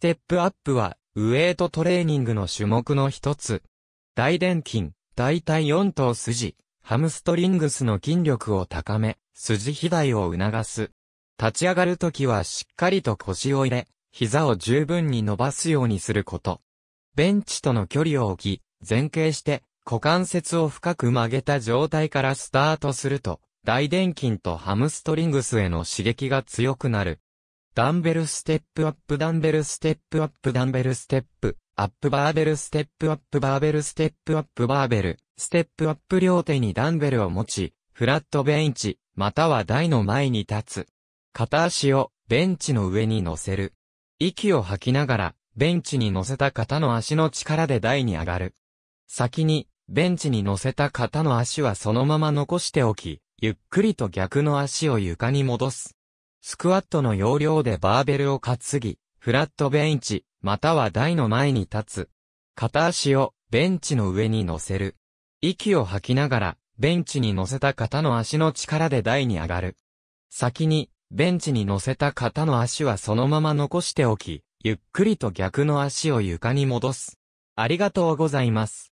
ステップアップは、ウエイトトレーニングの種目の一つ。大臀筋、大体4頭筋、ハムストリングスの筋力を高め、筋肥大を促す。立ち上がるときはしっかりと腰を入れ、膝を十分に伸ばすようにすること。ベンチとの距離を置き、前傾して、股関節を深く曲げた状態からスタートすると、大臀筋とハムストリングスへの刺激が強くなる。ダンベルステップアップダンベルステップアップダンベルステップアップバーベルステップアップバーベルステップアップバーベルステップアップ両手にダンベルを持ちフラットベンチまたは台の前に立つ片足をベンチの上に乗せる息を吐きながらベンチに乗せた肩の足の力で台に上がる先にベンチに乗せた肩の足はそのまま残しておきゆっくりと逆の足を床に戻すスクワットの要領でバーベルを担ぎ、フラットベンチ、または台の前に立つ。片足をベンチの上に乗せる。息を吐きながら、ベンチに乗せた肩の足の力で台に上がる。先に、ベンチに乗せた肩の足はそのまま残しておき、ゆっくりと逆の足を床に戻す。ありがとうございます。